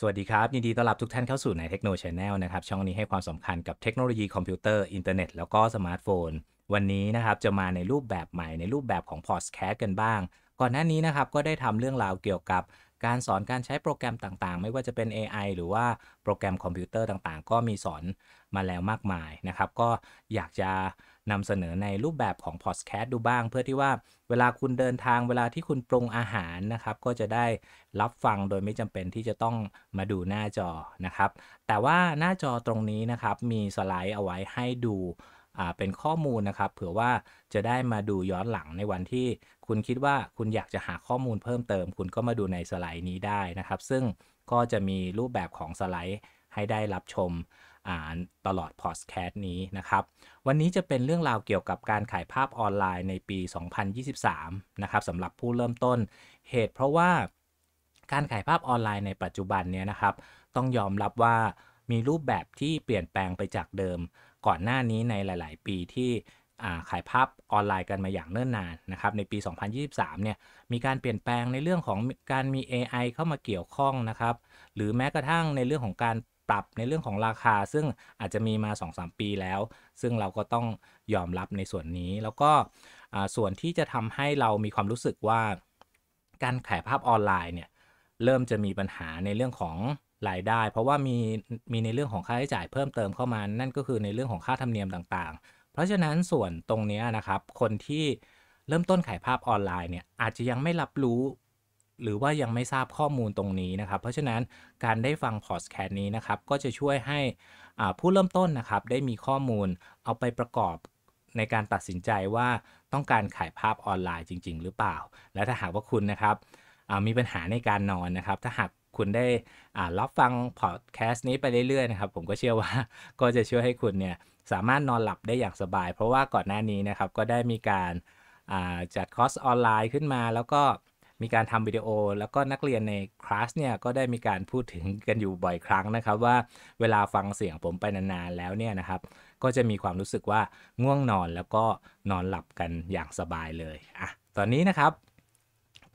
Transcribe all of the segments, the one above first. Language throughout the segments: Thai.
สวัสดีครับยินดีต้อนรับทุกท่านเข้าสู่ในเทคโนโลยีแนลนะครับ ช่องนี้ให้ความสำคัญกับเทคโนโลยีคอมพิวเตอร์อินเทอร์เน็ต แล้วก็สมาร์ทโฟน วันนี้นะครับจะมาในรูปแบบใหม่ในรูปแบบของพอดแคสต์กันบ้าง ก่อนหน้านี้นะครับก็ได้ทำเรื่องราวเกี่ยวกับการสอนการใช้โปรแกรมต่างๆ ไม่ว่าจะเป็น AI หรือว่าโปรแกรมคอมพิวเตอร์ต่าง ๆ ก็มีสอนมาแล้วมากมายนะครับก็อยากจะนำเสนอในรูปแบบของพอดแคสต์ดูบ้างเพื่อที่ว่าเวลาคุณเดินทางเวลาที่คุณปรุงอาหารนะครับก็จะได้รับฟังโดยไม่จำเป็นที่จะต้องมาดูหน้าจอนะครับ แต่ว่าหน้าจอตรงนี้นะครับมีสไลด์เอาไว้ให้ดูเป็นข้อมูลนะครับ เผื่อว่าจะได้มาดูย้อนหลังในวันที่คุณคิดว่าคุณอยากจะหาข้อมูลเพิ่มเติม คุณก็มาดูในสไลด์นี้ได้นะครับ ซึ่งก็จะมีรูปแบบของสไลด์ให้ได้รับชม่านตลอดพอดแคสต์นี้นะครับวันนี้จะเป็นเรื่องราวเกี่ยวกับการขายภาพออนไลน์ในปี 2023 นะครับสำหรับผู้เริ่มต้นเหตุ เพราะว่าการขายภาพออนไลน์ในปัจจุบันเนี่ยนะครับต้องยอมรับว่ามีรูปแบบที่เปลี่ยนแปลงไปจากเดิมก่อนหน้านี้ในหลาย ๆ ปีที่ขายภาพออนไลน์กันมาอย่างเนิ่นนานนะครับในปี 2023 เนี่ยมีการเปลี่ยนแปลงในเรื่องของการมี AI เข้ามาเกี่ยวข้องนะครับหรือแม้กระทั่งในเรื่องของการปรับในเรื่องของราคาซึ่งอาจจะมีมา 2-3 ปีแล้ว ซึ่งเราก็ต้องยอมรับในส่วนนี้ แล้วก็ส่วนที่จะทำให้เรามีความรู้สึกว่า การขายภาพออนไลน์เนี่ยเริ่มจะมีปัญหาในเรื่องของรายได้ เพราะว่ามีมีในเรื่องของค่าใช้จ่ายเพิ่มเติมเข้ามานั่นก็คือ ในเรื่องของค่าธรรมเนียมต่างๆ เพราะฉะนั้นส่วนตรงนี้นะครับคนที่เริ่มต้นขายภาพออนไลน์เนี่ยอาจจะยังไม่รับรู้หรือว่ายังไม่ทราบข้อมูลตรงนี้นะครับ เพราะฉะนั้นการได้ฟังพอดแคสต์นี้นะครับ ก็จะช่วยให้ผู้เริ่มต้นนะครับ ได้มีข้อมูลเอาไปประกอบในการตัดสินใจว่าต้องการขายภาพออนไลน์จริง ๆ หรือเปล่า และถ้าหากว่าคุณนะครับมีปัญหาในการนอนนะครับ ถ้าหากคุณได้รับฟังพอดแคสต์นี้ไปเรื่อยๆนะครับ ผมก็เชื่อว่าก็จะช่วยให้คุณเนี่ยสามารถนอนหลับได้อย่างสบาย เพราะว่าก่อนหน้านี้นะครับก็ได้มีการจัดคอร์สออนไลน์ขึ้นมาแล้วก็มีการทำวิดีโอแล้วก็นักเรียนในคลาสเนี่ยก็ได้มีการพูดถึงกันอยู่บ่อยครั้งนะครับว่าเวลาฟังเสียงผมไปนานๆ แล้วเนี่ยนะครับ ก็จะมีความรู้สึกว่าง่วงนอนแล้วก็นอนหลับกันอย่างสบายเลยอ่ะตอนนี้นะครับ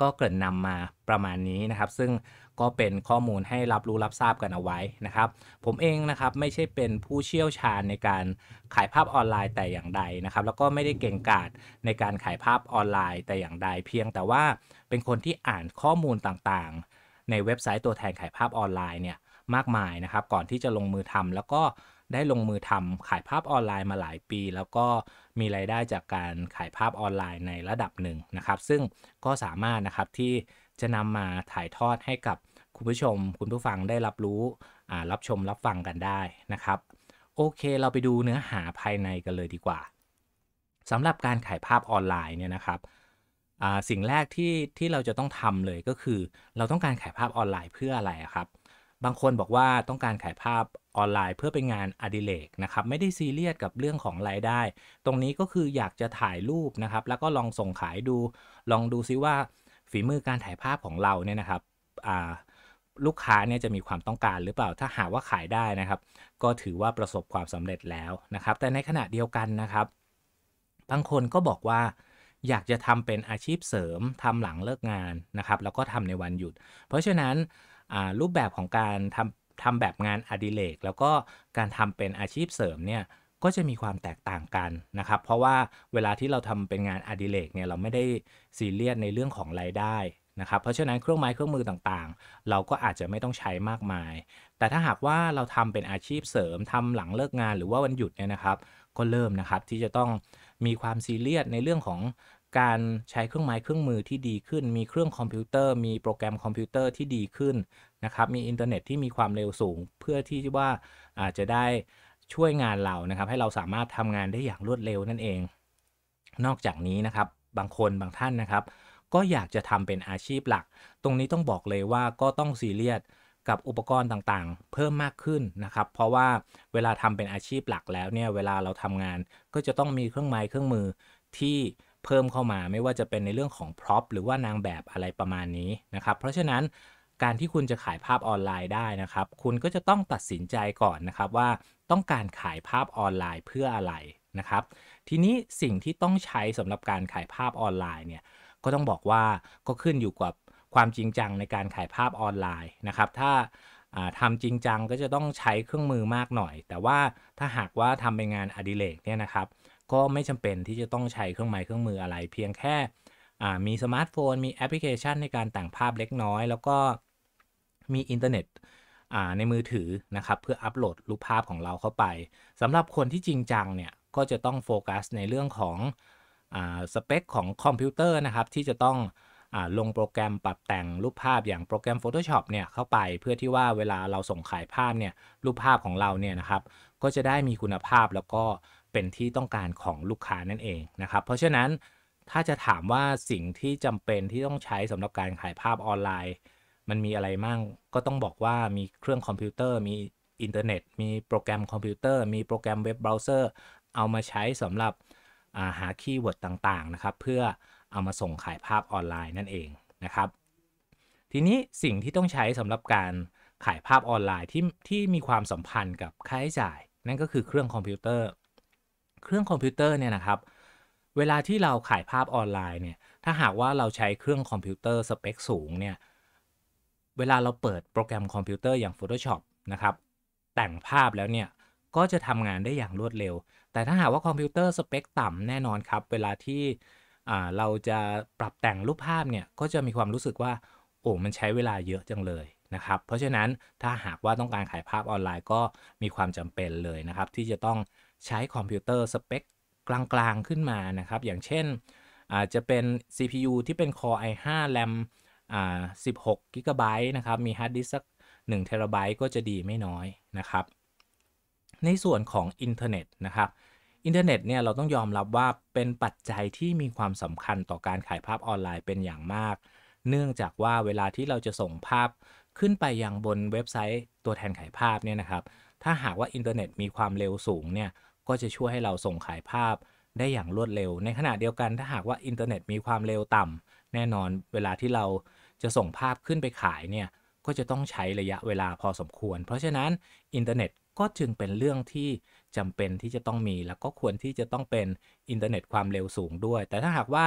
ก็เกิดนนำมาประมาณนี้นะครับ ซึ่งก็เป็นข้อมูลให้รับรู้รับทราบกันเอาไว้นะครับ ผมเองนะครับ ไม่ใช่เป็นผู้เชี่ยวชาญในการขายภาพออนไลน์แต่อย่างใดนะครับแล้วก็ไม่ได้เก่งกาจ ในการขายภาพออนไลน์แต่อย่างใดเพียงแต่ว่าเป็นคนที่อ่านข้อมูลต่างๆ ในเว็บไซต์ตัวแทนขายภาพออนไลน์เนี่ย มากมายนะครับ ก่อนที่จะลงมือทำ แล้วก็ได้ลงมือทำขายภาพออนไลน์มาหลายปี แล้วก็มีรายได้จากการขายภาพออนไลน์ในระดับหนึ่งนะครับ ซึ่งก็สามารถนะครับที่จะนำมาถ่ายทอดให้กับคุณผู้ชมคุณผู้ฟังได้รับรู้รับชมรับฟังกันได้นะครับ โอเคเราไปดูเนื้อหาภายในกันเลยดีกว่าสำหรับการขายภาพออนไลน์เนี่ยนะครับสิ่งแรกที่ที่เราจะต้องทำเลยก็คือ เราต้องการขายภาพออนไลน์เพื่ออะไรครับ บางคนบอกว่าต้องการขายภาพออนไลน์เพื่อเป็นงานอดิเรกนะครับไม่ได้ซีเรียสกับเรื่องของรายได้ ตรงนี้ก็คืออยากจะถ่ายรูปนะครับ แล้วก็ลองส่งขายดู ลองดูซิว่าฝีมือการถ่ายภาพของเราเนี่ยนะครับลูกค้าเนี่ยจะมีความต้องการหรือเปล่าถ้าหาว่าขายได้นะครับ ก็ถือว่าประสบความสำเร็จแล้วนะครับ แต่ในขณะเดียวกันนะครับ บางคนก็บอกว่าอยากจะทำเป็นอาชีพเสริม ทำหลังเลิกงานนะครับ แล้วก็ทำในวันหยุด เพราะฉะนั้นรูปแบบของการทำทำแบบงานอดิเรก แล้วก็การทำเป็นอาชีพเสริมเนี่ยก็จะมีความแตกต่างกันนะครับ เพราะว่าเวลาที่เราทำเป็นงานอดิเรกเนี่ยเราไม่ได้ซีเรียสในเรื่องของรายได้นะครับ เพราะฉะนั้นเครื่องไม้เครื่องมือต่างๆ เราก็อาจจะไม่ต้องใช้มากมาย แต่ถ้าหากว่าเราทำเป็นอาชีพเสริมทำหลังเลิกงานหรือว่าวันหยุดเนี่ยนะครับก็เริ่มนะครับที่จะต้องมีความซีเรียสในเรื่องของการใช้เครื่องไม้เครื่องมือที่ดีขึ้น มีเครื่องคอมพิวเตอร์ มีโปรแกรมคอมพิวเตอร์ที่ดีขึ้นนะครับ มีอินเทอร์เน็ตที่มีความเร็วสูงเพื่อที่ว่าอาจจะได้ช่วยงานเรานะครับให้เราสามารถทำงานได้อย่างรวดเร็วนั่นเอง นอกจากนี้นะครับบางคนบางท่านนะครับ ก็อยากจะทำเป็นอาชีพหลัก ตรงนี้ต้องบอกเลยว่าก็ต้องซีเรียสกับอุปกรณ์ต่างๆ เพิ่มมากขึ้นนะครับ เพราะว่าเวลาทำเป็นอาชีพหลักแล้วเนี่ยเวลาเราทำงานก็จะต้องมีเครื่องไม้เครื่องมือที่เพิ่มเข้ามา ไม่ว่าจะเป็นในเรื่องของพร็อพหรือว่านางแบบอะไรประมาณนี้นะครับ เพราะฉะนั้นการที่คุณจะขายภาพออนไลน์ได้นะครับ คุณก็จะต้องตัดสินใจก่อนนะครับว่าต้องการขายภาพออนไลน์เพื่ออะไรนะครับ ทีนี้สิ่งที่ต้องใช้สำหรับการขายภาพออนไลน์เนี่ย ก็ต้องบอกว่าก็ขึ้นอยู่กับความจริงจังในการขายภาพออนไลน์นะครับ ถ้าทำจริงจังก็จะต้องใช้เครื่องมือมากหน่อย แต่ว่าถ้าหากว่าทำเป็นงานอดิเรกเนี่ยนะครับ ก็ไม่จำเป็นที่จะต้องใช้เครื่องไม้เครื่องมืออะไร เพียงแค่มีสมาร์ทโฟนมีแอปพลิเคชันในการแต่งภาพเล็กน้อย แล้วก็มีอินเทอร์เน็ตในมือถือนะครับเพื่ออัปโหลดรูปภาพของเราเข้าไปสำหรับคนที่จริงจังเนี่ยก็จะต้องโฟกัสในเรื่องของสเปค ของคอมพิวเตอร์นะครับ ที่จะต้องลงโปรแกรมปรับแต่งรูปภาพอย่างโปรแกรม Photoshop เนี่ยเข้าไปเพื่อที่ว่าเวลาเราส่งขายภาพเนี่ยรูปภาพของเราเนี่ยนะครับก็จะได้มีคุณภาพแล้วก็เป็นที่ต้องการของลูกค้านั่นเองนะครับเพราะฉะนั้นถ้าจะถามว่าสิ่งที่จำเป็นที่ต้องใช้สำหรับการขายภาพออนไลน์มันมีอะไรมั่งก็ต้องบอกว่ามีเครื่องคอมพิวเตอร์ มีอินเทอร์เน็ต มีโปรแกรมคอมพิวเตอร์ มีโปรแกรมเว็บเบราว์เซอร์ เอามาใช้สำหรับาหาคีย์เวิร์ดต่างๆนะครับ เพื่อเอามาส่งขายภาพออนไลน์นั่นเองนะครับ ทีนี้สิ่งที่ต้องใช้สำหรับการขายภาพออนไลน์ที่ที่มีความสัมพันธ์กับค่าใช้จ่ายนั่นก็คือเครื่องคอมพิวเตอร์ เครื่องคอมพิวเตอร์เนี่ยนะครับ เวลาที่เราขายภาพออนไลน์เนี่ย ถ้าหากว่าเราใช้เครื่องคอมพิวเตอร์สเปคสูงเนี่ยเวลาเราเปิดโปรแกรมคอมพิวเตอร์อย่าง Photoshop นะครับแต่งภาพแล้วเนี่ยก็จะทำงานได้อย่างรวดเร็ว แต่ถ้าหากว่าคอมพิวเตอร์สเปคต่ำแน่นอนครับเวลาที่เราจะปรับแต่งรูปภาพเนี่ยก็จะมีความรู้สึกว่า โอ้มันใช้เวลาเยอะจังเลยนะครับเพราะฉะนั้นถ้าหากว่าต้องการขายภาพออนไลน์ก็มีความจำเป็นเลยนะครับที่จะต้องใช้คอมพิวเตอร์สเปค กลางๆขึ้นมานะครับอย่างเช่นอาจจะเป็น CPU ที่เป็น Core i5 RAM อ่า16กิกะไบต์นะครับ มีฮาร์ดดิสก์สัก1เทราไบต์ก็จะดีไม่น้อยนะครับ ในส่วนของอินเทอร์เน็ตนะครับอินเทอร์เน็ตเนี่ย เราต้องยอมรับว่าเป็นปัจจัยที่มีความสำคัญต่อการขายภาพออนไลน์เป็นอย่างมาก เนื่องจากว่าเวลาที่เราจะส่งภาพขึ้นไปยังบนเว็บไซต์ตัวแทนขายภาพเนี่ยนะครับถ้าหากว่าอินเทอร์เน็ตมีความเร็วสูงเนี่ยก็จะช่วยให้เราส่งขายภาพได้อย่างรวดเร็ว ในขณะเดียวกัน ถ้าหากว่าอินเทอร์เน็ตมีความเร็วต่ำแน่นอนเวลาที่เราจะส่งภาพขึ้นไปขายเนี่ยก็จะต้องใช้ระยะเวลาพอสมควร เพราะฉะนั้นอินเทอร์เน็ต ก็จึงเป็นเรื่องที่จำเป็นที่จะต้องมี แล้วก็ควรที่จะต้องเป็นอินเทอร์เน็ตความเร็วสูงด้วย แต่ถ้าหากว่า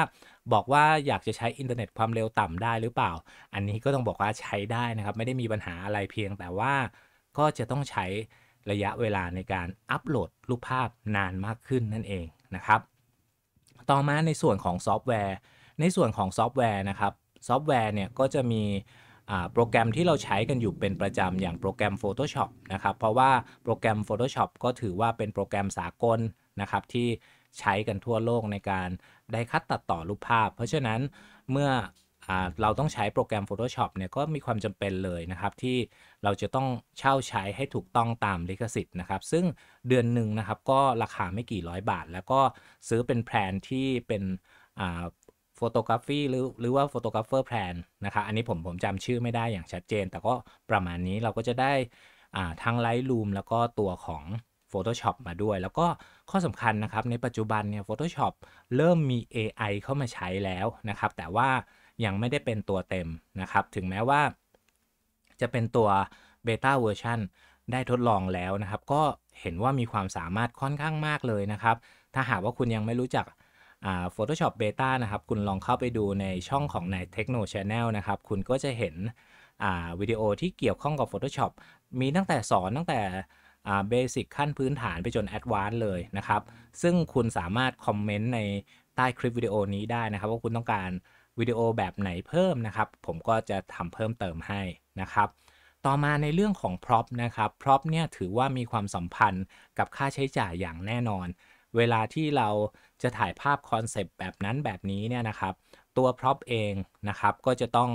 บอกว่าอยากจะใช้อินเทอร์เน็ตความเร็วต่ำได้หรือเปล่า อันนี้ก็ต้องบอกว่าใช้ได้นะครับ ไม่ได้มีปัญหาอะไรเพียง แต่ว่าก็จะต้องใช้ระยะเวลาในการอัปโหลดรูปภาพนานมากขึ้นนั่นเองนะครับ ต่อมาในส่วนของซอฟต์แวร์ในส่วนของซอฟต์แวร์นะครับซอฟต์แวร์เนี่ยก็จะมีโปรแกรมที่เราใช้กันอยู่เป็นประจำอย่างโปรแกรม Photoshop นะครับเพราะว่าโปรแกรม Photoshop ก็ถือว่าเป็นโปรแกรมสากลนะครับที่ใช้กันทั่วโลกในการได้คัดตัดต่อรูปภาพ เพราะฉะนั้นเมื่อเราต้องใช้โปรแกรม Photoshop เนี่ยก็มีความจำเป็นเลยนะครับที่เราจะต้องเช่าใช้ให้ถูกต้องตามลิขสิทธิ์นะครับซึ่งเดือนหนึ่งนะครับก็ราคาไม่กี่ร้อย บาท แล้วก็ซื้อเป็นแพลนที่เป็นโฟโตกราฟีหรือหรือว่าโฟโตกราฟเฟอร์แพลนนะครับอันนี้ผมผมจำชื่อไม่ได้อย่างชัดเจน แต่ก็ประมาณนี้เราก็จะได้ทั้ง Lightroom แล้วก็ตัวของ Photoshop มาด้วย แล้วก็ข้อสำคัญนะครับ ในปัจจุบันเนี่ย Photoshop เริ่มมี AI เข้ามาใช้แล้วนะครับ แต่ว่ายังไม่ได้เป็นตัวเต็มนะครับ ถึงแม้ว่าจะเป็นตัวเบต้าเวอร์ชันได้ทดลองแล้วนะครับ ก็เห็นว่ามีความสามารถค่อนข้างมากเลยนะครับถ้าหากว่าคุณยังไม่รู้จัก Photoshop Beta นะครับ คุณลองเข้าไปดูในช่องของนายเทคโน Channel นะครับ คุณก็จะเห็นวิดีโอที่เกี่ยวข้องกับ Photoshop มีตั้งแต่สอนตั้งแต่เบสิกขั้นพื้นฐานไปจนแอดวานซ์เลยนะครับ ซึ่งคุณสามารถคอมเมนต์ในใต้คลิปวิดีโอนี้ได้นะครับ ว่าคุณต้องการวิดีโอแบบไหนเพิ่มนะครับ ผมก็จะทำเพิ่มเติมให้นะครับ ต่อมาในเรื่องของร็อพนะครับร็อพเนี่ยถือว่ามีความสัมพันธ์กับค่าใช้จ่ายอย่างแน่นอนเวลาที่เราจะถ่ายภาพคอนเซปต์แบบนั้นแบบนี้เนี่ยนะครับ ตัวพร็อพเองนะครับก็จะต้อง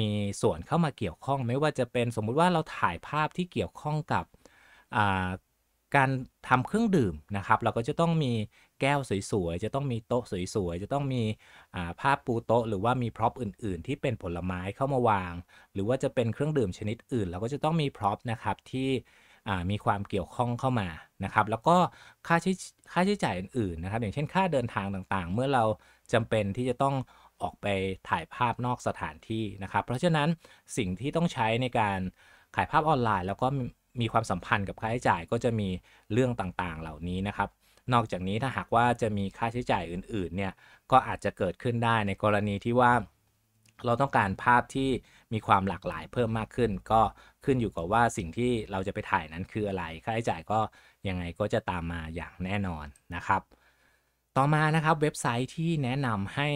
มีส่วนเข้ามาเกี่ยวข้องไม่ว่าจะเป็นสมมุติว่าเราถ่ายภาพที่เกี่ยวข้องกับการทำเครื่องดื่มนะครับ เราก็จะต้องมีแก้วสวยๆจะต้องมีโต๊ะสวยๆจะต้องมีภาพปูโต๊ะ หรือว่ามีพร็อพอื่น ๆ ที่เป็นผลไม้เข้ามาวาง หรือว่าจะเป็นเครื่องดื่มชนิดอื่น เราก็จะต้องมีพร็อพนะครับที่มีความเกี่ยวข้องเข้ามานะครับ แล้วก็ค่าใช้ค่าใช้จ่ายอื่นๆนะครับ อย่างเช่นค่าเดินทางต่างๆ เมื่อเราจำเป็นที่จะต้องออกไปถ่ายภาพนอกสถานที่นะครับ เพราะฉะนั้นสิ่งที่ต้องใช้ในการขายภาพออนไลน์ แล้วก็มีความสัมพันธ์กับค่าใช้จ่ายก็จะมีเรื่องต่างๆ เหล่านี้นะครับ นอกจากนี้ถ้าหากว่าจะมีค่าใช้จ่ายอื่นๆเนี่ย ก็อาจจะเกิดขึ้นได้ในกรณีที่ว่าเราต้องการภาพที่มีความหลากหลายเพิ่มมากขึ้นก็ขึ้นอยู่กับว่าสิ่งที่เราจะไปถ่ายนั้นคืออะไรค่าใช้จ่ายก็ยังไงก็จะตามมาอย่างแน่นอนนะครับ ต่อมานะครับเว็บไซต์ที่แนะนำให้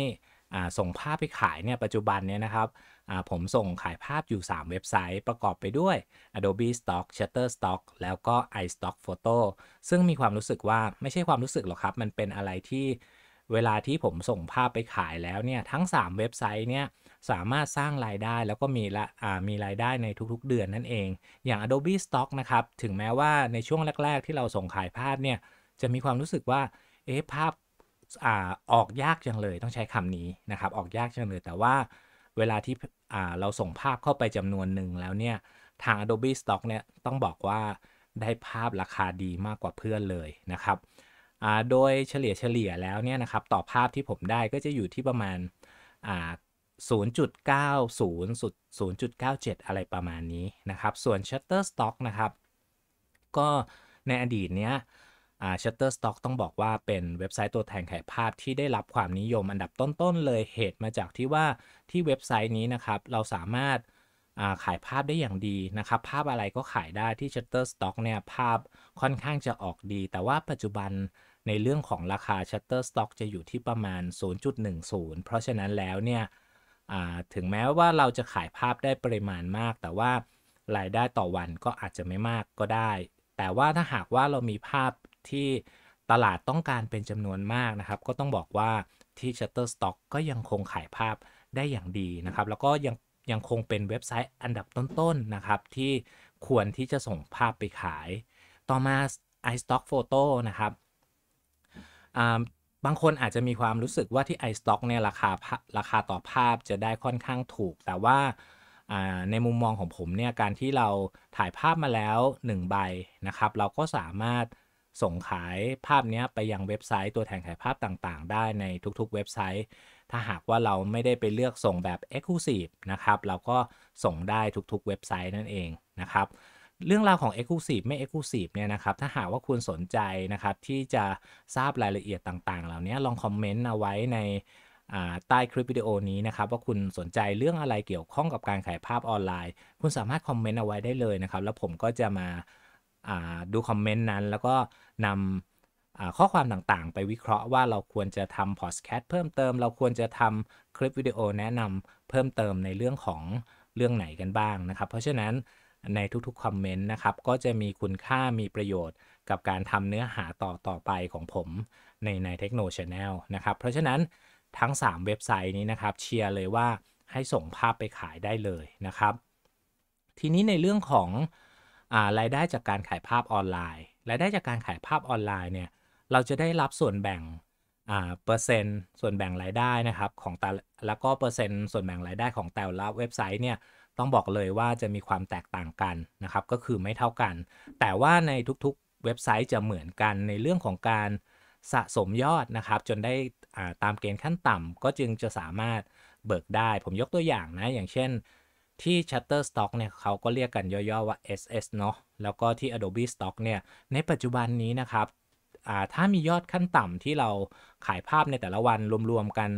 ส่งภาพไปขายเนี่ยปัจจุบันเนี่ยนะครับผมส่งขายภาพอยู่ 3 เว็บไซต์ประกอบไปด้วย Adobe Stock Shutterstock แล้วก็ iStock Photo ซึ่งมีความรู้สึกว่าไม่ใช่ความรู้สึกหรอกครับ มันเป็นอะไรที่เวลาที่ผมส่งภาพไปขายแล้วเนี่ยทั้ง 3 เว็บไซต์เนี่ย สามารถสร้างรายได้แล้วก็มีละมีรายได้ในทุกๆเดือนนั่นเอง อย่าง Adobe Stock นะครับถึงแม้ว่าในช่วงแรกๆ ที่เราส่งขายภาพเนี่ยจะมีความรู้สึกว่า เอ๊ะ ภาพอออกยากจังเลยต้องใช้คำนี้นะครับ ออกยากจังเลย แต่ว่าเวลาที่เราส่งภาพเข้าไปจำนวนหนึ่งแล้วเนี่ยทาง Adobe Stock เนี่ยต้องบอกว่าได้ภาพราคาดีมากกว่าเพื่อนเลยนะครับโดยเฉลี่ยเฉลี่ยแล้วเนี่ยนะครับต่อภาพที่ผมได้ก็จะอยู่ที่ประมาณ 0.90 0.97 อะไรประมาณนี้นะครับส่วน Shutterstock นะครับก็ในอดีตเนี้ย Shutterstock ต้องบอกว่าเป็นเว็บไซต์ตัวแทนขายภาพที่ได้รับความนิยมอันดับต้นๆเลยเหตุมาจากที่ว่าที่เว็บไซต์นี้นะครับเราสามารถขายภาพได้อย่างดีนะครับภาพอะไรก็ขายได้ที่ Shutterstock เนี่ยภาพค่อนข้างจะออกดี แต่ว่าปัจจุบันในเรื่องของราคา Shutterstock จะอยู่ที่ประมาณ 0.10 เพราะฉะนั้นแล้วเนี่ยถึงแม้ว่าเราจะขายภาพได้ปริมาณมาก แต่ว่ารายได้ต่อวันก็อาจจะไม่มากก็ได้ แต่ว่าถ้าหากว่าเรามีภาพที่ตลาดต้องการเป็นจำนวนมากนะครับ ก็ต้องบอกว่าที่ Shutterstock ก็ยังคงขายภาพได้อย่างดีนะครับ แล้วก็ยังยังคงเป็นเว็บไซต์อันดับต้นๆนะครับ ที่ควรที่จะส่งภาพไปขาย ต่อมา iStock Photo นะครับบางคนอาจจะมีความรู้สึกว่าที่ iStock เนี่ยราคาราคาต่อภาพจะได้ค่อนข้างถูก แต่ว่าในมุมมองของผมเนี่ยการที่เราถ่ายภาพมาแล้ว 1ใบนะครับเราก็สามารถส่งขายภาพนี้ไปยังเว็บไซต์ตัวแทนขายภาพต่างๆได้ในทุกๆเว็บไซต์ ถ้าหากว่าเราไม่ได้ไปเลือกส่งแบบ Exclusive นะครับเราก็ส่งได้ทุกๆเว็บไซต์นั่นเองนะครับเรื่องราวของ Exclusive ไม่ Exclusive เนี่ยนะครับถ้าหากว่าคุณสนใจนะครับที่จะทราบรายละเอียดต่างๆเหล่านี้ลองคอมเมนต์เอาไว้ในใต้คลิปวิดีโอนี้นะครับว่าคุณสนใจเรื่องอะไรเกี่ยวข้องกับการขายภาพออนไลน์ คุณสามารถคอมเมนต์เอาไว้ได้เลยนะครับแล้วผมก็จะมาดูคอมเมนต์นั้น แล้วก็นำข้อความต่างๆไปวิเคราะห์ว่าเราควรจะทำพอดแคสต์เพิ่มเติม เราควรจะทำคลิปวิดีโอแนะนำเพิ่มเติมในเรื่องของเรื่องไหนกันบ้างนะครับเพราะฉะนั้นในทุกๆคอมเมนต์นะครับก็จะมีคุณค่ามีประโยชน์กับการทำเนื้อหาต่อต่อไปของผมในในเทคโนโลชาแนลนะครับเพราะฉะนั้นทั้ง3เว็บไซต์นี้นะครับเชียร์เลยว่าให้ส่งภาพไปขายได้เลยนะครับ ทีนี้ในเรื่องของรายได้จากการขายภาพออนไลน์รายได้จากการขายภาพออนไลน์เนี่ยเราจะได้รับส่วนแบ่งเปอร์เซ็นต์ส่วนแบ่งรายได้นะครับของแต่แล้วก็เปอร์เซ็นต์ส่วนแบ่งรายได้ของแต่ละเว็บไซต์เนี่ยต้องบอกเลยว่าจะมีความแตกต่างกันนะครับ ก็คือไม่เท่ากัน แต่ว่าในทุกๆเว็บไซต์จะเหมือนกันในเรื่องของการสะสมยอดนะครับ จนได้ตามเกณฑ์ขั้นต่ำก็จึงจะสามารถเบิกได้ ผมยกตัวอย่างนะ อย่างเช่นที่ Shutterstock เนี่ย เขาก็เรียกกันย่อ ๆว่า SS เนาะแล้วก็ที่ Adobe Stock เนี่ย ในปัจจุบันนี้นะครับถ้ามียอดขั้นต่ำที่เราขายภาพในแต่ละวันรวมๆกัน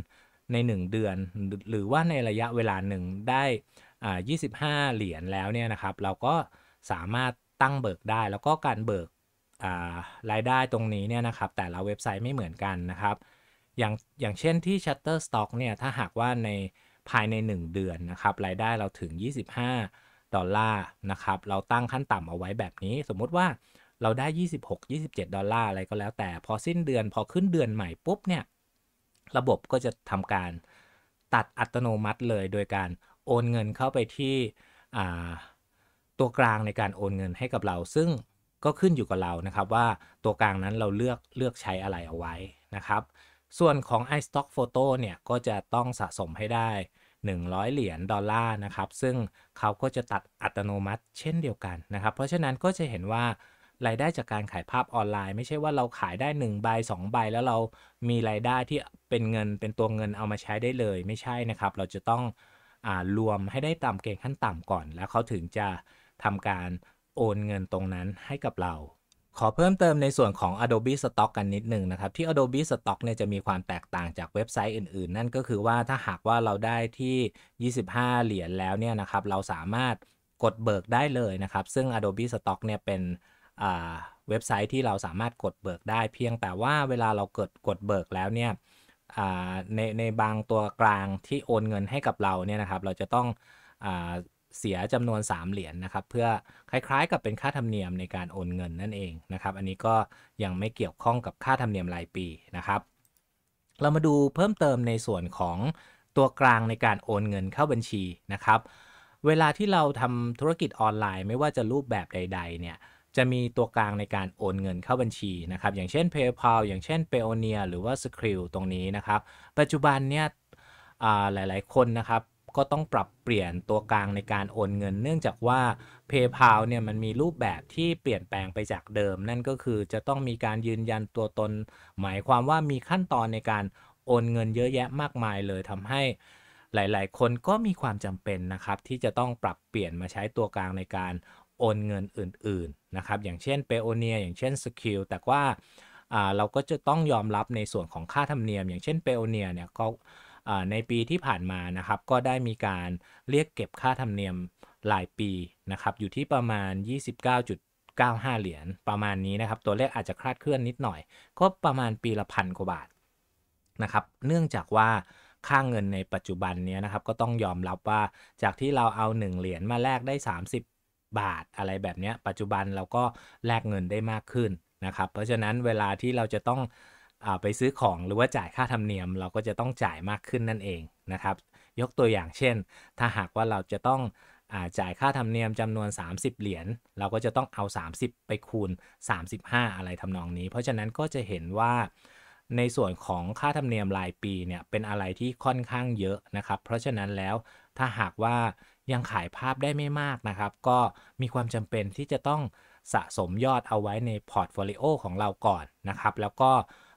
ใน 1 เดือน หรือว่าในระยะเวลาหนึ่งได้25 เหรียญแล้วเนี่ยนะครับ เราก็สามารถตั้งเบิกได้ แล้วก็การเบิกรายได้ตรงนี้เนี่ยนะครับ แต่ละเว็บไซต์ไม่เหมือนกันนะครับ อย่างอย่างเช่นที่ Shutterstock เนี่ย ถ้าหากว่าในภายใน 1 เดือนนะครับ รายได้เราถึง 25 ดอลลาร์นะครับ เราตั้งขั้นต่ำเอาไว้แบบนี้ สมมติว่าเราได้ 26 27 ดอลลาร์อะไรก็แล้วแต่ พอสิ้นเดือน พอขึ้นเดือนใหม่ปุ๊บเนี่ย ระบบก็จะทำการตัดอัตโนมัติเลย โดยการโอนเงินเข้าไปที่ตัวกลางในการโอนเงินให้กับเรา ซึ่งก็ขึ้นอยู่กับเรานะครับว่าตัวกลางนั้นเราเลือกเลือกใช้อะไรเอาไว้นะครับ ส่วนของ iStock Photo เนี่ย ก็จะต้องสะสมให้ได้ 100 เหรียญดอลลาร์นะครับ ซึ่งเขาก็จะตัดอัตโนมัติเช่นเดียวกันนะครับ เพราะฉะนั้นก็จะเห็นว่ารายได้จากการขายภาพออนไลน์ไม่ใช่ว่าเราขายได้1ใบ2 ใบ แล้วเรามีรายได้ที่เป็นเงินเป็นตัวเงินเอามาใช้ได้เลยไม่ใช่นะครับเราจะต้องรวมให้ได้ตามเกณฑ์ขั้นต่ำก่อน แล้วเขาถึงจะทำการโอนเงินตรงนั้นให้กับเรา ขอเพิ่มเติมในส่วนของ Adobe Stock กันนิดหนึ่งนะครับ ที่ Adobe Stock เนี่ยจะมีความแตกต่างจากเว็บไซต์อื่น ๆ นั่นก็คือว่าถ้าหากว่าเราได้ที่ 25 เหรียญแล้วเนี่ยนะครับเราสามารถกดเบิกได้เลยนะครับ ซึ่ง Adobe Stock เนี่ยเป็นเว็บไซต์ที่เราสามารถกดเบิกได้ เพียงแต่ว่าเวลาเรากดกดเบิกแล้วเนี่ยในในบางตัวกลางที่โอนเงินให้กับเราเนี่ยนะครับเราจะต้องเสียจำนวน3เหรียญนนะครับ เพื่อคล้ายๆกับเป็นค่าธรรมเนียมในการโอนเงินนั่นเองนะครับอันนี้ก็ยังไม่เกี่ยวข้องกับค่าธรรมเนียมรายปีนะครับ เรามาดูเพิ่มเติมในส่วนของตัวกลางในการโอนเงินเข้าบัญชีนะครับ เวลาที่เราทำธุรกิจออนไลน์ไม่ว่าจะรูปแบบใด ๆ เนี่ยจะมีตัวกลางในการโอนเงินเข้าบัญชีนะครับอย่างเช่น PayPal อย่างเช่น Payoneer หรือว่า Skrill ตรงนี้นะครับปัจจุบันเนี่ยหลายๆคนนะครับก็ต้องปรับเปลี่ยนตัวกลางในการโอนเงิน เนื่องจากว่า PayPal เนี่ยมันมีรูปแบบที่เปลี่ยนแปลงไปจากเดิม นั่นก็คือจะต้องมีการยืนยันตัวตน หมายความว่ามีขั้นตอนในการโอนเงินเยอะแยะมากมายเลยทำให้ หลาย ๆ คนก็มีความจำเป็นนะครับที่จะต้องปรับเปลี่ยนมาใช้ตัวกลางในการโอนเงินอื่นๆนะครับ อย่างเช่นเปโอนีีย อย่างเช่นสกิล แต่ว่า เราก็จะต้องยอมรับในส่วนของค่าธรรมเนียม อย่างเช่นเปโอนีียเนี่ย ก็ในปีที่ผ่านมา นะครับ ก็ได้มีการเรียกเก็บค่าธรรมเนียมหลายปีนะครับ อยู่ที่ประมาณ 29.95 เหรียญ ประมาณนี้นะครับ ตัวเลขอาจจะคลาดเคลื่อนนิดหน่อย ก็ประมาณปีละพันกว่าบาทนะครับ เนื่องจากว่าค่าเงินในปัจจุบันนี้นะครับ ก็ต้องยอมรับว่า จากที่เราเอา 1 เหรียญมาแลกได้ 30บาทอะไรแบบนี้ปัจจุบันเราก็แลกเงินได้มากขึ้นนะครับเพราะฉะนั้นเวลาที่เราจะต้องอไปซื้อของหรือว่าจ่ายค่าธรรมเนียมเราก็จะต้องจ่ายมากขึ้นนั่นเองนะครับยกตัวอย่างเช่นถ้าหากว่าเราจะต้องจ่ายค่าธรรมเนียมจำนวน 30 เหรียญเราก็จะต้องเอา 30 ไปคูณ 35 อะไรทำนองนี้ เพราะฉะนั้นก็จะเห็นว่าในส่วนของค่าธรรมเนียมรายปีเนี่ยเป็นอะไรที่ค่อนข้างเยอะนะครับเพราะฉะนั้นแล้วถ้าหากว่ายังขายภาพได้ไม่มากนะครับ ก็มีความจำเป็นที่จะต้องสะสมยอดเอาไว้ในพอร์ตโฟลิโอของเราก่อนนะครับ แล้วก็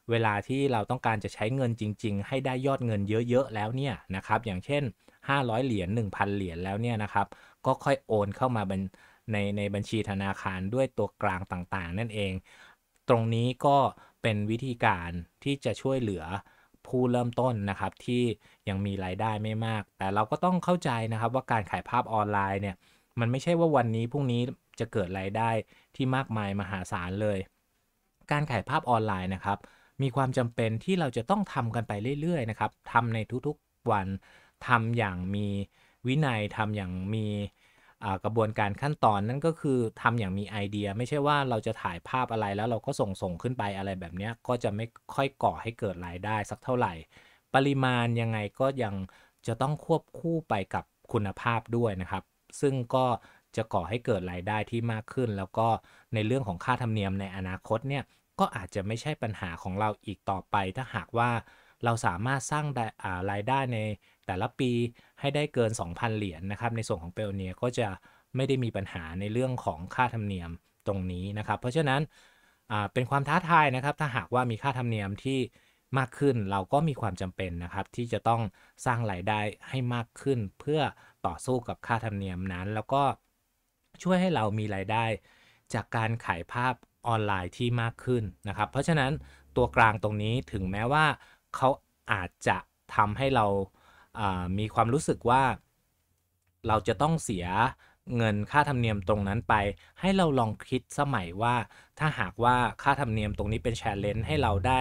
เวลาที่เราต้องการจะใช้เงินจริง ๆ ให้ได้ยอดเงินเยอะ ๆ แล้วเนี่ยนะครับ อย่างเช่น 500 เหรียญ1,000 เหรียญแล้วเนี่ยนะครับ ก็ค่อยโอนเข้ามาในในบัญชีธนาคารด้วยตัวกลางต่างๆ นั่นเอง ตรงนี้ก็เป็นวิธีการที่จะช่วยเหลือผู้เริ่มต้นนะครับที่ยังมีรายได้ไม่มากแต่เราก็ต้องเข้าใจนะครับว่าการขายภาพออนไลน์เนี่ย มันไม่ใช่ว่าวันนี้พรุ่งนี้จะเกิดรายได้ที่มากมาย มหาศาลเลยการขายภาพออนไลน์นะครับ มีความจำเป็นที่เราจะต้องทำกันไปเรื่อยๆ นะครับทำในทุกๆวันทำอย่างมีวินัยทำอย่างมีกระบวนการขั้นตอน นั่นก็คือทำอย่างมีไอเดีย ไม่ใช่ว่าเราจะถ่ายภาพอะไรแล้วเราก็ส่งส่งขึ้นไปอะไรแบบนี้ก็จะไม่ค่อยก่อให้เกิดรายได้สักเท่าไหร่ ปริมาณยังไงก็ยังจะต้องควบคู่ไปกับคุณภาพด้วยนะครับ ซึ่งก็จะก่อให้เกิดรายได้ที่มากขึ้น แล้วก็ในเรื่องของค่าธรรมเนียมในอนาคตเนี่ยก็อาจจะไม่ใช่ปัญหาของเราอีกต่อไป ถ้าหากว่าเราสามารถสร้างรายได้ในแต่ละปีให้ได้เกิน 2,000 เหรียญนนะครับ ในส่วนของเปโอเนียก็จะไม่ได้มีปัญหาในเรื่องของค่าธรรมเนียมตรงนี้นะครับ เพราะฉะนั้นเป็นความท้าทายนะครับถ้าหากว่ามีค่าธรรมเนียมที่มากขึ้นเราก็มีความจำเป็นนะครับที่จะต้องสร้างรายได้ให้มากขึ้นเพื่อต่อสู้กับค่าธรรมเนียมนั้น แล้วก็ช่วยให้เรามีรายได้จากการขายภาพออนไลน์ที่มากขึ้นนะครับเพราะฉะนั้นตัวกลางตรงนี้ถึงแม้ว่าเขาอาจจะทำให้เรามีความรู้สึกว่า เราจะต้องเสียเงินค่าธรรมเนียมตรงนั้นไป ให้เราลองคิดสมัยว่า ถ้าหากว่าค่าธรรมเนียมตรงนี้เป็นแชร์เลนให้เราได้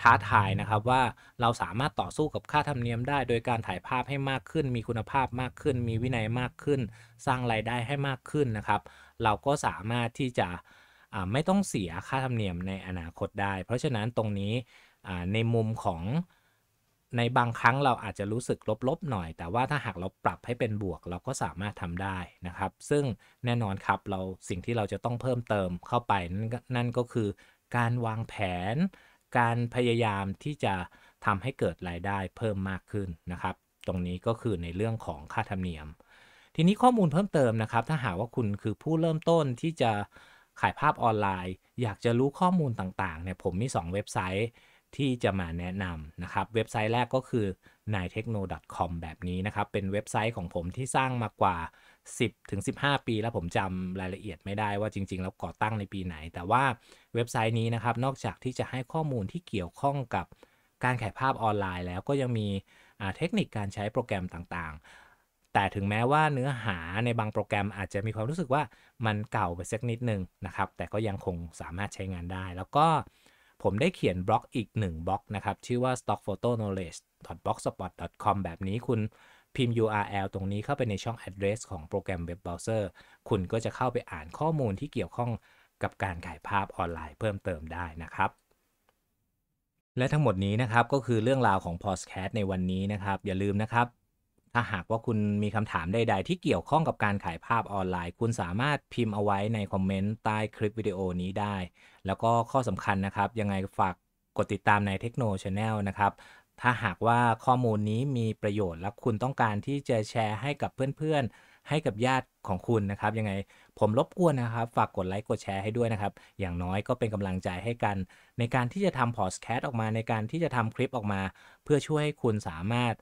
ท้าทายนะครับว่าเราสามารถต่อสู้กับค่าธรรมเนียมได้ โดยการถ่ายภาพให้มากขึ้น มีคุณภาพมากขึ้น มีวินัยมากขึ้น สร้างรายได้ให้มากขึ้นนะครับ เราก็สามารถที่จะไม่ต้องเสียค่าธรรมเนียมในอนาคตได้ เพราะฉะนั้นตรงนี้ในมุมของในบางครั้งเราอาจจะรู้สึกลบ ๆ หน่อย แต่ว่าถ้าหากเราปรับให้เป็นบวกเราก็สามารถทำได้นะครับ ซึ่งแน่นอนครับเราสิ่งที่เราจะต้องเพิ่มเติมเข้าไปนั่นก็คือการวางแผน การพยายามที่จะทำให้เกิดรายได้เพิ่มมากขึ้นนะครับ ตรงนี้ก็คือในเรื่องของค่าธรรมเนียม ทีนี้ข้อมูลเพิ่มเติมนะครับ ถ้าหากว่าคุณคือผู้เริ่มต้นที่จะขายภาพออนไลน์ อยากจะรู้ข้อมูลต่างๆเนี่ยผมมี2เว็บไซต์ที่จะมาแนะนำนะครับเว็บไซต์แรกก็คือ n i t e c h n o c o m แบบนี้นะครับ เป็นเว็บไซต์ของผมที่สร้างมากว่า 10ถึง15 ปีแล้วผมจำรายละเอียดไม่ได้ว่าจริง ๆแล้วก่อตั้งในปีไหน แต่ว่าเว็บไซต์นี้นะครับนอกจากที่จะให้ข้อมูลที่เกี่ยวข้องกับการข่ภาพออนไลน์แล้วก็ยังมีเทคนิคการใช้โปรแกรมต่างๆ แต่ถึงแม้ว่าเนื้อหาในบางโปรแกรมอาจจะมีความรู้สึกว่ามันเก่าไปสักนิดนึงนะครับ แต่ก็ยังคงสามารถใช้งานได้ แล้วก็ผมได้เขียนบล็อกอีกหนึ่งบล็อกนะครับ ชื่อว่า stockphotoknowledge.blogspot.com แบบนี้คุณพิมพ์ URL ตรงนี้เข้าไปในช่อง address ของโปรแกรมเว็บเบราว์เซอร์ คุณก็จะเข้าไปอ่านข้อมูลที่เกี่ยวข้องกับการขายภาพออนไลน์เพิ่มเติมได้นะครับ และทั้งหมดนี้นะครับก็คือเรื่องราวของ p o ส c a s t ในวันนี้นะครับ อย่าลืมนะครับถ้าหากว่าคุณมีคำถามใด ๆ ที่เกี่ยวข้องกับการขายภาพออนไลน์ คุณสามารถพิมพ์เอาไว้ในคอมเมนต์ใต้คลิปวิดีโอนี้ได้ แล้วก็ข้อสำคัญนะครับ ยังไงฝากกดติดตามในเทคโนโลยีแนลนะครับ ถ้าหากว่าข้อมูลนี้มีประโยชน์ และคุณต้องการที่จะแชร์ให้กับเพื่อนๆ ให้กับญาติของคุณนะครับ ยังไงผมรบกวนนะครับ ฝากกดไลค์กดแชร์ให้ด้วยนะครับอย่างน้อยก็เป็นกำลังใจให้กัน ในการที่จะทำพอดแคสต์ออกมาในการที่จะทำคลิปออกมา เพื่อช่วยให้คุณสามารถ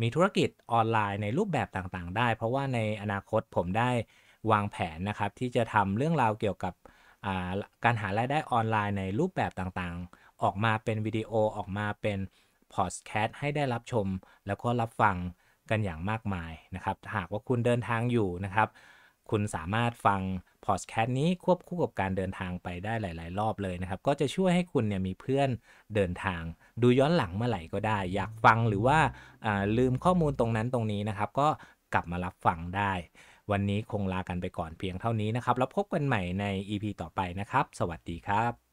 มีธุรกิจออนไลน์ในรูปแบบต่างๆ ได้ เพราะว่าในอนาคตผมได้วางแผนนะครับ ที่จะทำเรื่องราวเกี่ยวกับการหารายได้ออนไลน์ในรูปแบบต่างๆ ออกมาเป็นวิดีโอออกมาเป็นพอดแคสต์ให้ได้รับชม แล้วก็รับฟังกันอย่างมากมายนะครับ หากว่าคุณเดินทางอยู่นะครับ คุณสามารถฟังพอดแคสต์นี้ควบคู่กับการเดินทางไปได้หลาย ๆ รอบเลยนะครับ ก็จะช่วยให้คุณเนี่ยมีเพื่อนเดินทาง ดูย้อนหลังเมื่อไหร่ก็ได้ อยากฟังหรือว่าลืมข้อมูลตรงนั้นตรงนี้นะครับ ก็กลับมารับฟังได้ วันนี้คงลากันไปก่อนเพียงเท่านี้นะครับ แล้วพบกันใหม่ใน EP ต่อไปนะครับ สวัสดีครับ